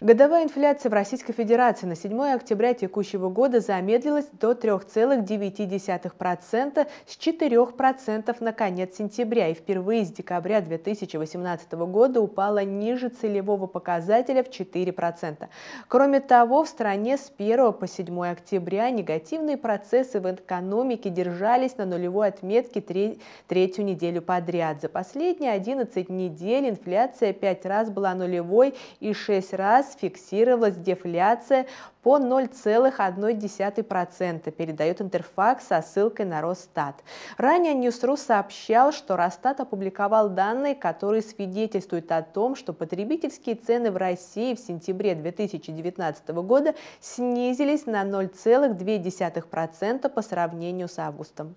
Годовая инфляция в Российской Федерации на 7 октября текущего года замедлилась до 3,9% с 4% на конец сентября и впервые с декабря 2018 года упала ниже целевого показателя в 4%. Кроме того, в стране с 1 по 7 октября негативные процессы в экономике держались на нулевой отметке третью неделю подряд. За последние 11 недель инфляция 5 раз была нулевой и 6 раз сфиксировалась дефляция по 0,1%, передает Интерфакс со ссылкой на Росстат. Ранее Ньюсру сообщал, что Росстат опубликовал данные, которые свидетельствуют о том, что потребительские цены в России в сентябре 2019 года снизились на 0,2% по сравнению с августом.